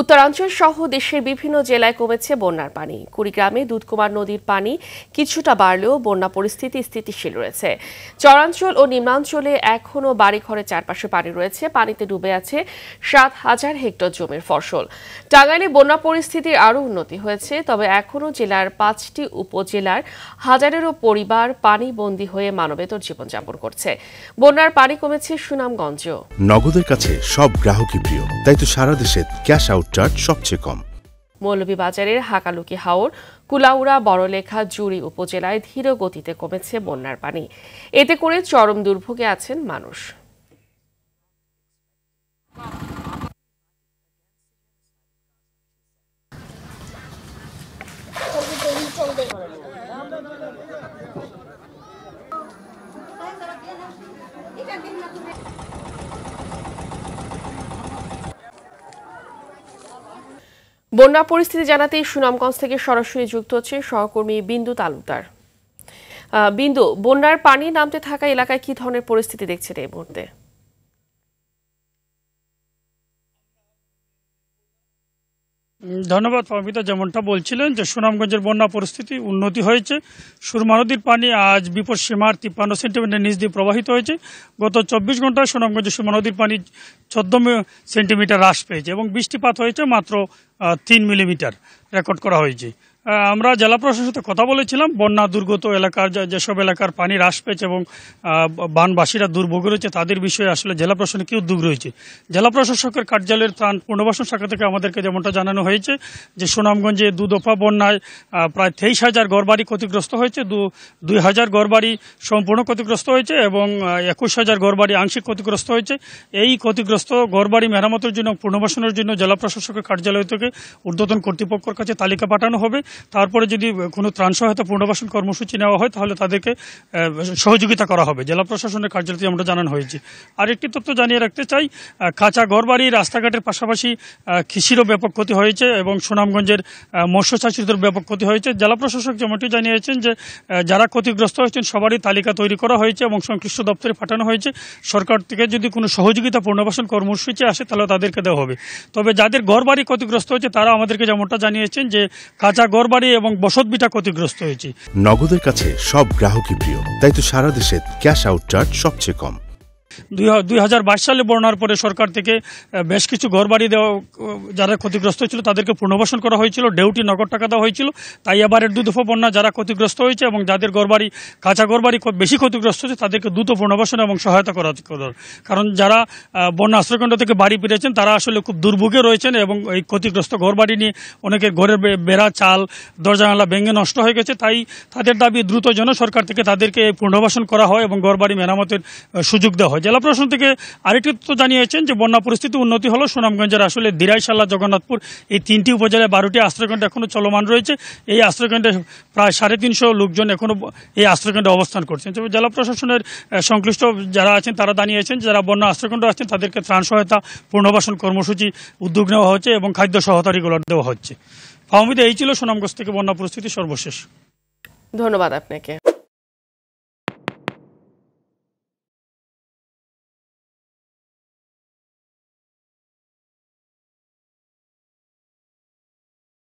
উত্তরাঞ্চল সহ দেশের বিভিন্ন জেলায় কমেছে বন্যার পানি কুড়িগ্রামে দুধকুমার নদীর পানি কিছুটা বাড়লেও বন্যা পরিস্থিতি স্থিতিশীল রয়েছে চরাঞ্চল ও নিম্নাঞ্চলে এখনও বাড়িঘরের চারপাশে পানি রয়েছে পানিতে ডুবে আছে সাত হাজার হেক্টর জমির ফসল টাঙ্গাইলে বন্যা পরিস্থিতির আরও উন্নতি হয়েছে তবে এখনও জেলার পাঁচটি উপজেলার হাজারেরও পরিবার পানিবন্দী হয়ে মানবেতর জীবনযাপন করছে বন্যার পানি কমেছে সুনামগঞ্জেও নগদের কাছে সব গ্রাহকই প্রিয় তাই তো সারা দেশে ক্যাশ আউট চার্জ সবচেয়ে কম মৌলভীবাজারের হাকালুকি হাওর কুলাউড়া বড়লেখা জুড়ি উপজেলায় ধীর গতিতে কমেছে বন্যার পানি এতে করে চরম দুর্ভোগে আছেন মানুষ বন্যা পরিস্থিতি জানাতে সুনামগঞ্জ থেকে সরাসরি যুক্ত হচ্ছে সহকর্মী বিন্দু তালুকদার বিন্দু বন্যার পানি নামতে থাকা এলাকায় কি ধরনের পরিস্থিতি দেখছেন এই মুহূর্তে ধন্যবাদ পবিতা যেমনটা বলছিলেন যে সুনামগঞ্জের বন্যা পরিস্থিতি উন্নতি হয়েছে সুরমা নদীর পানি আজ বিপদ সীমার তিপ্পান্ন সেন্টিমিটার নিচ দিয়ে প্রবাহিত হয়েছে গত চব্বিশ ঘন্টায় সুনামগঞ্জের সুরমা নদীর পানি চোদ্দ সেন্টিমিটার হ্রাস পেয়েছে এবং বৃষ্টিপাত হয়েছে মাত্র তিন মিলিমিটার রেকর্ড করা হয়েছে আমরা জেলা প্রশাসনের সাথে কথা বলেছিলাম বন্যা দুর্গত এলাকার যেসব এলাকার পানি হ্রাস পেয়েছে এবং বানবাসীরা দুর্ভোগ রয়েছে তাদের বিষয়ে আসলে জেলা প্রশাসনে কি উদ্যোগ রয়েছে জেলা প্রশাসকের কার্যালয়ের ত্রাণ পুনর্বাসন শাখা থেকে আমাদেরকে যেমনটা জানানো হয়েছে যে সুনামগঞ্জে দুদফা বন্যায় প্রায় তেইশ হাজার ঘরবাড়ি ক্ষতিগ্রস্ত হয়েছে দু দুই হাজার ঘরবাড়ি সম্পূর্ণ ক্ষতিগ্রস্ত হয়েছে এবং একুশ হাজার ঘরবাড়ি আংশিক ক্ষতিগ্রস্ত হয়েছে এই ক্ষতিগ্রস্ত ঘরবাড়ি মেরামতের জন্য পুনর্বাসনের জন্য জেলা প্রশাসকের কার্যালয় থেকে ঊর্ধ্বতন কর্তৃপক্ষের কাছে তালিকা পাঠানো হবে তারপরে যদি কোনো ত্রাণ সহায়তা পুনর্বাসন কর্মসূচি নেওয়া হয় তাহলে তাদেরকে সহযোগিতা করা হবে জেলা প্রশাসনের কার্যালয়তে আমরা জানানো হয়েছে আরেকটি তথ্য জানিয়ে রাখতে চাই কাঁচা ঘরবাড়ি রাস্তাঘাটের পাশাপাশি কৃষিরও ব্যাপক ক্ষতি হয়েছে এবং সুনামগঞ্জের মৎস্য চাষিদের ব্যাপক ক্ষতি হয়েছে জেলা প্রশাসক যেমনটি জানিয়েছেন যে যারা ক্ষতিগ্রস্ত হয়েছেন সবারই তালিকা তৈরি করা হয়েছে এবং সংশ্লিষ্ট দপ্তরে পাঠানো হয়েছে সরকার থেকে যদি কোনো সহযোগিতা পুনর্বাসন কর্মসূচি আসে তাহলে তাদেরকে দেওয়া হবে তবে যাদের ঘরবাড়ি ক্ষতিগ্রস্ত হয়েছে তারা আমাদেরকে যেমনটা জানিয়েছেন যে কাঁচা ঘর ঘরবাড়ি এবং বসত বিটা ক্ষতিগ্রস্ত হয়েছে নগদের কাছে সব গ্রাহকই প্রিয় তাই তো সারা দেশে ক্যাশ আউট চার্জ সবচেয়ে কম দুই সালে বন্যার পরে সরকার থেকে বেশ কিছু ঘরবাড়ি দেওয়া যারা ক্ষতিগ্রস্ত হয়েছিল তাদেরকে পুনর্বাসন করা হয়েছিল ডেউটি নগদ টাকা দেওয়া হয়েছিল তাই এবারের দুদফা বন্যা যারা ক্ষতিগ্রস্ত হয়েছে এবং যাদের ঘরবাড়ি কাঁচা ঘরবাড়ি বেশি ক্ষতিগ্রস্ত হয়েছে তাদেরকে দ্রুত পুনর্বাসন এবং সহায়তা করা কারণ যারা বন্যা আশ্রয়কেন্দ্র থেকে বাড়ি ফিরেছেন তারা আসলে খুব দুর্ভোগে রয়েছেন এবং এই ক্ষতিগ্রস্ত ঘরবাড়ি নিয়ে অনেকের ঘরের বেড়া চাল দরজাঙালা ভেঙে নষ্ট হয়ে গেছে তাই তাদের দাবি দ্রুত যেন সরকার থেকে তাদেরকে পুনর্বাসন করা হয় এবং ঘরবাড়ি মেরামতের সুযোগ দেওয়া হয় জেলা প্রশাসন থেকে আরেকটি তথ্য জানিয়েছেন যে বন্যা পরিস্থিতি উন্নতি হলো সুনামগঞ্জের আসলে দিরাইশাল্লা জগন্নাথপুর এই তিনটি উপজেলায় বারোটি আশ্রয়কেন্দ্র এখনও চলমান রয়েছে এই আশ্রয়কেন্দ্রে প্রায় সাড়ে তিনশো লোকজন এখনও এই আশ্রয়কেন্দ্রে অবস্থান করছেন তবে জেলা প্রশাসনের সংশ্লিষ্ট যারা আছেন তারা জানিয়েছেন যারা বন্যা আশ্রয়কেন্দ্র আছেন তাদেরকে ত্রাণ সহায়তা পুনর্বাসন কর্মসূচি উদ্যোগ নেওয়া হচ্ছে এবং খাদ্য সহতারিগুলো দেওয়া হচ্ছে ফাহমিদে এই ছিল সুনামগঞ্জ থেকে বন্যা পরিস্থিতি সর্বশেষ ধন্যবাদ আপনাকে